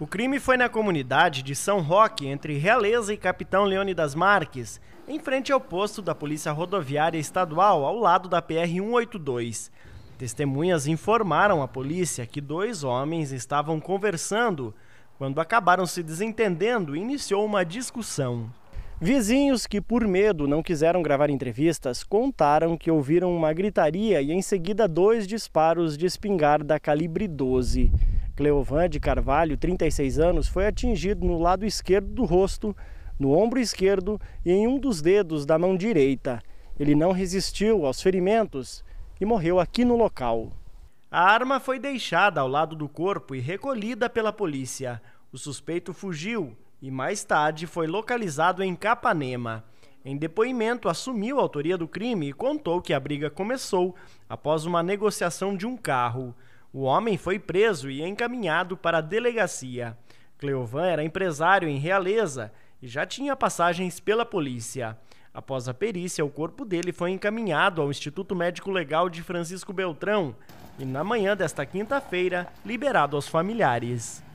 O crime foi na comunidade de São Roque, entre Realeza e Capitão das Marques, em frente ao posto da Polícia Rodoviária Estadual, ao lado da PR-182. Testemunhas informaram à polícia que dois homens estavam conversando quando acabaram se desentendendo e iniciou uma discussão. Vizinhos que, por medo, não quiseram gravar entrevistas contaram que ouviram uma gritaria e, em seguida, dois disparos de espingarda calibre 12. Cleovan de Carvalho, 36 anos, foi atingido no lado esquerdo do rosto, no ombro esquerdo e em um dos dedos da mão direita. Ele não resistiu aos ferimentos e morreu aqui no local. A arma foi deixada ao lado do corpo e recolhida pela polícia. O suspeito fugiu e mais tarde foi localizado em Capanema. Em depoimento, assumiu a autoria do crime e contou que a briga começou após uma negociação de um carro. O homem foi preso e encaminhado para a delegacia. Cleovan era empresário em Realeza e já tinha passagens pela polícia. Após a perícia, o corpo dele foi encaminhado ao Instituto Médico Legal de Francisco Beltrão e, na manhã desta quinta-feira, liberado aos familiares.